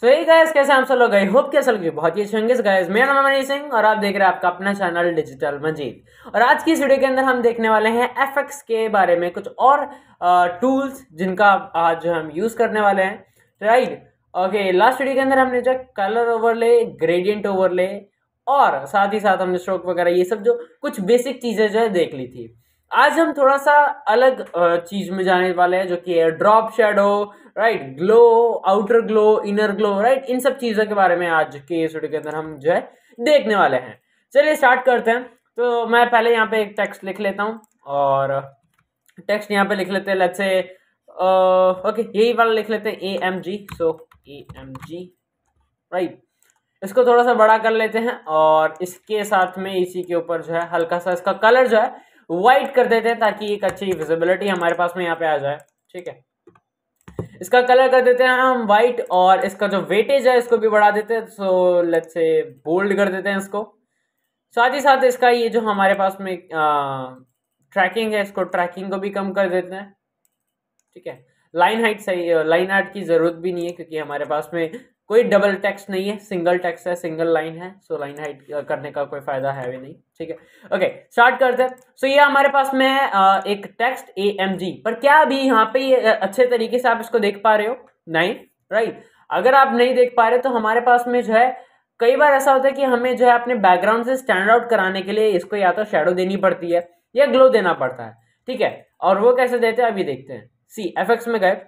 सो ये गायस कैसे हम सब लोग गए होप कैसे लगे बहुत ही अच्छे होंगे मेरा नाम मनीष सिंह और आप देख रहे हैं आपका अपना चैनल डिजिटल मजीद और आज की इस वीडियो के अंदर हम देखने वाले हैं एफ के बारे में कुछ और टूल्स जिनका आज जो हम यूज़ करने वाले हैं राइट ओके लास्ट वीडियो के अंदर हमने जो कलर ओवरले ग्रेडियंट ओवरले और साथ ही साथ हमने स्ट्रोक वगैरह ये सब जो कुछ बेसिक चीज़ें जो है देख ली थी आज हम थोड़ा सा अलग चीज में जाने वाले हैं जो कि है drop shadow right glow outer glow inner glow right इन सब चीज़ों के बारे में आज के इस वीडियो के अंदर हम जो है देखने वाले हैं चलिए स्टार्ट करते हैं तो मैं पहले यहाँ पे एक टेक्स्ट लिख लेता हूँ और टेक्स्ट यहाँ पे लिख लेते हैं लच्छे से ओके यही वाला लिख लेते हैं A M G so A M G right इसको थोड़ा सा बड़ा कर लेते हैं और इसके साथ में इसी के ऊपर जो है हल्का सा इसका कलर जो है व्हाइट कर देते हैं ताकि एक अच्छी विजिबिलिटी हमारे पास में यहाँ पे आ जाए ठीक है इसका कलर कर देते हैं हम वाइट और इसका जो वेटेज है इसको भी बढ़ा देते हैं सो लेट से बोल्ड कर देते हैं इसको साथ ही साथ इसका ये जो हमारे पास में ट्रैकिंग है इसको ट्रैकिंग को भी कम कर देते हैं ठीक है लाइन हाइट सही लाइन हाइट की ज़रूरत भी नहीं है क्योंकि हमारे पास में कोई डबल टेक्स्ट नहीं है सिंगल टेक्स है सिंगल लाइन है सो लाइन हाइट करने का कोई फायदा है भी नहीं ठीक है ओके स्टार्ट करते हैं सो ये हमारे पास में है uh, एक टेक्स्ट ए एम जी पर क्या अभी यहाँ पे ये uh, अच्छे तरीके से आप इसको देख पा रहे हो नहीं राइट अगर आप नहीं देख पा रहे तो हमारे पास में जो है कई बार ऐसा होता है कि हमें जो है अपने बैकग्राउंड से स्टैंड आउट कराने के लिए इसको या तो शेडो देनी पड़ती है या ग्लो देना पड़ता है ठीक है और वो कैसे देते हैं अभी देखते हैं सी एफ में गए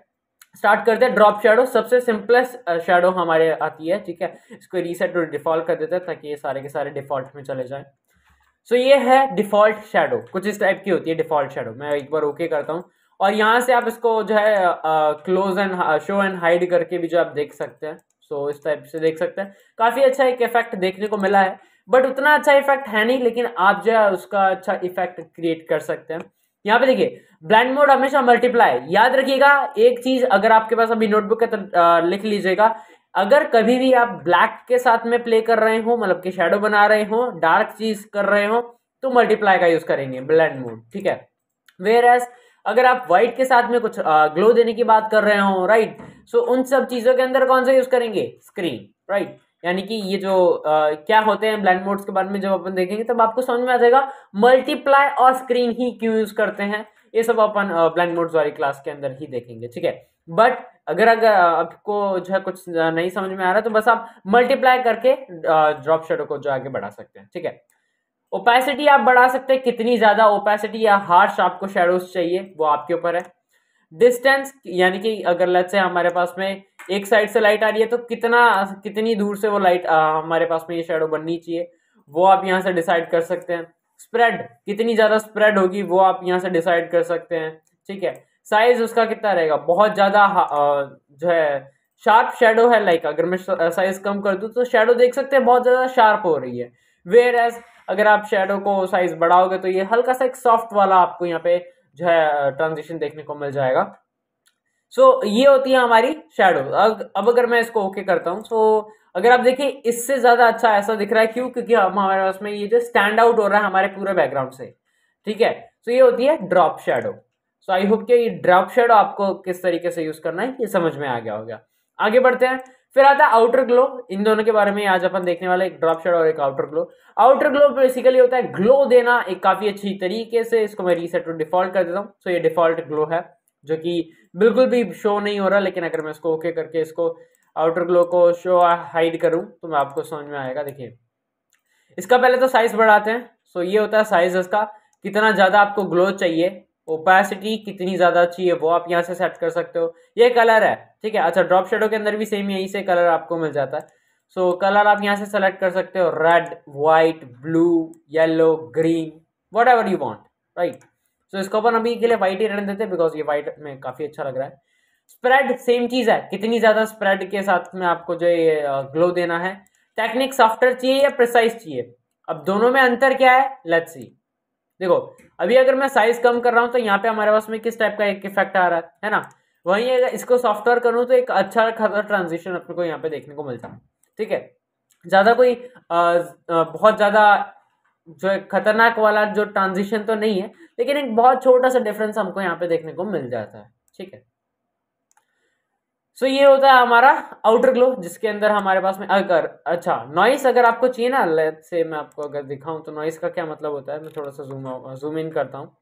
स्टार्ट करते हैं ड्रॉप शेडो सबसे सिंपलेस्ट शेडो हमारे आती है ठीक है इसको रीसेट और डिफॉल्ट कर देते हैं ताकि ये सारे के सारे डिफॉल्ट में चले जाएं सो so, ये है डिफॉल्ट शेडो कुछ इस टाइप की होती है डिफॉल्ट शेडो मैं एक बार ओके okay करता हूँ और यहाँ से आप इसको जो है close and show and hide करके भी जो आप देख सकते हैं सो so, इस टाइप से देख सकते हैं काफ़ी अच्छा एक इफेक्ट देखने को मिला है बट उतना अच्छा इफेक्ट है नहीं लेकिन आप जो है उसका अच्छा इफेक्ट क्रिएट कर सकते हैं यहाँ पे देखिए ब्लाइंड मोड हमेशा मल्टीप्लाई याद रखिएगा एक चीज अगर आपके पास अभी नोटबुक है तो लिख लीजिएगा अगर कभी भी आप ब्लैक के साथ में प्ले कर रहे हो मतलब कि शेडो बना रहे हो डार्क चीज कर रहे हो तो मल्टीप्लाई का यूज करेंगे ब्लैंड मोड ठीक है वेयर एस अगर आप व्हाइट के साथ में कुछ ग्लो देने की बात कर रहे हो राइट सो उन सब चीजों के अंदर कौन सा यूज करेंगे स्क्रीन राइट यानी कि ये जो आ, क्या होते हैं ब्लैंड मोड्स के बारे में जब अपन देखेंगे तब आपको समझ में आ जाएगा मल्टीप्लाई और स्क्रीन ही क्यों यूज़ करते हैं ये सब अपन ब्लैंड मोड्स वाली क्लास के अंदर ही देखेंगे ठीक है बट अगर अगर आपको जो है कुछ नहीं समझ में आ रहा है तो बस आप मल्टीप्लाई करके ड्रॉप शेडो को जो आगे बढ़ा सकते हैं ठीक है ओपेसिटी आप बढ़ा सकते हैं कितनी ज़्यादा ओपेसिटी या हार्श आपको शेडोज चाहिए वो आपके ऊपर है डिस्टेंस यानी कि अगर लत से हमारे पास में एक साइड से लाइट आ रही है तो कितना कितनी दूर से वो लाइट हमारे पास में ये शेडो बननी चाहिए वो आप यहाँ से डिसाइड कर सकते हैं स्प्रेड कितनी ज़्यादा स्प्रेड होगी वो आप यहाँ से डिसाइड कर सकते हैं ठीक है साइज उसका कितना रहेगा बहुत ज़्यादा जो है शार्प शेडो है लाइक अगर मैं साइज कम कर दूँ तो शेडो देख सकते हैं बहुत ज़्यादा शार्प हो रही है वेयर एज अगर आप शेडो को साइज बढ़ाओगे तो ये हल्का सा एक सॉफ्ट वाला आपको यहाँ पे जो है ट्रांजिशन देखने को मिल जाएगा सो so, ये होती है हमारी शेडो अब अगर मैं इसको ओके करता हूँ तो so, अगर आप देखिए इससे ज़्यादा अच्छा ऐसा दिख रहा है क्यों क्योंकि हम हमारे पास में ये जो स्टैंड आउट हो रहा है हमारे पूरे बैकग्राउंड से ठीक है सो so, ये होती है drop shadow so I hope के ये ड्रॉप शेडो आपको किस तरीके से यूज़ करना है ये समझ में आ गया हो गया आगे बढ़ते हैं फिर आता है आउटर ग्लो इन दोनों के बारे में आज अपन देखने वाले एक ड्रॉप शेडो और एक outer glow outer glow basically होता है ग्लो देना एक काफ़ी अच्छी तरीके से इसको मैं रीसेट टू डिफॉल्ट कर देता हूँ सो so, ये डिफॉल्ट ग्लो है जो कि बिल्कुल भी शो नहीं हो रहा लेकिन अगर मैं इसको ओके करके इसको आउटर ग्लो को शो हाइड करूँ तो मैं आपको समझ में आएगा देखिए इसका पहले तो साइज़ बढ़ाते हैं सो ये होता है साइज़ इसका कितना ज़्यादा आपको ग्लो चाहिए ओपेसिटी कितनी ज़्यादा चाहिए वो आप यहाँ से सेट कर सकते हो ये कलर है ठीक है अच्छा ड्रॉप शेडो के अंदर भी सेम यही से कलर आपको मिल जाता है सो so, कलर आप यहाँ से सेलेक्ट कर सकते हो red white blue yellow green whatever you want right so so, इसको अपन अभी के लिए व्हाइट ही रहने देते बिकॉज ये व्हाइट में काफ़ी अच्छा लग रहा है स्प्रेड सेम चीज़ है कितनी ज़्यादा स्प्रेड के साथ में आपको जो ये ग्लो देना है टेक्निक सॉफ्टवेयर चाहिए या प्रिसाइज चाहिए अब दोनों में अंतर क्या है लेट्स सी देखो अभी अगर मैं साइज कम कर रहा हूं तो यहाँ पे हमारे पास में किस टाइप का एक इफेक्ट आ रहा है है ना वहीं अगर इसको सॉफ्टवेयर करूं तो एक अच्छा खासा ट्रांजिशन अपने को यहाँ पे देखने को मिलता है ठीक है ज़्यादा कोई आ, आ, बहुत ज़्यादा जो एक खतरनाक वाला जो ट्रांजिशन तो नहीं है लेकिन एक बहुत छोटा सा डिफरेंस हमको यहाँ पे देखने को मिल जाता है ठीक है सो so, ये होता है हमारा आउटर ग्लो जिसके अंदर हमारे पास में अगर अच्छा नॉइस अगर आपको चाहिए ना लेट से मैं आपको अगर दिखाऊं तो नॉइस का क्या मतलब होता है मैं थोड़ा सा जूम जूम इन करता हूँ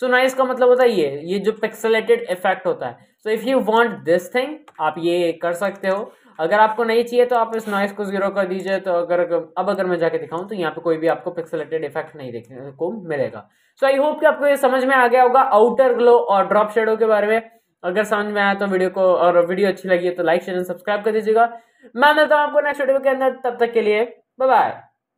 सो नॉइस का मतलब होता है ये ये जो पिक्सलेटेड इफेक्ट होता है so if you want this thing आप ये कर सकते हो अगर आपको नहीं चाहिए तो आप इस नॉइस को जीरो कर दीजिए तो अगर अब अगर मैं जाके दिखाऊं तो यहाँ पे कोई भी आपको पिक्सलेटेड इफेक्ट नहीं देखने को मिलेगा सो आई होप कि आपको ये समझ में आ गया होगा आउटर ग्लो और ड्रॉप शेडो के बारे में अगर समझ में आया तो वीडियो को और वीडियो अच्छी लगी है तो लाइक शेयर एंड सब्सक्राइब कर दीजिएगा मैं मिलता हूँ आपको नेक्स्ट वीडियो के अंदर तब तक के लिए बाय बाय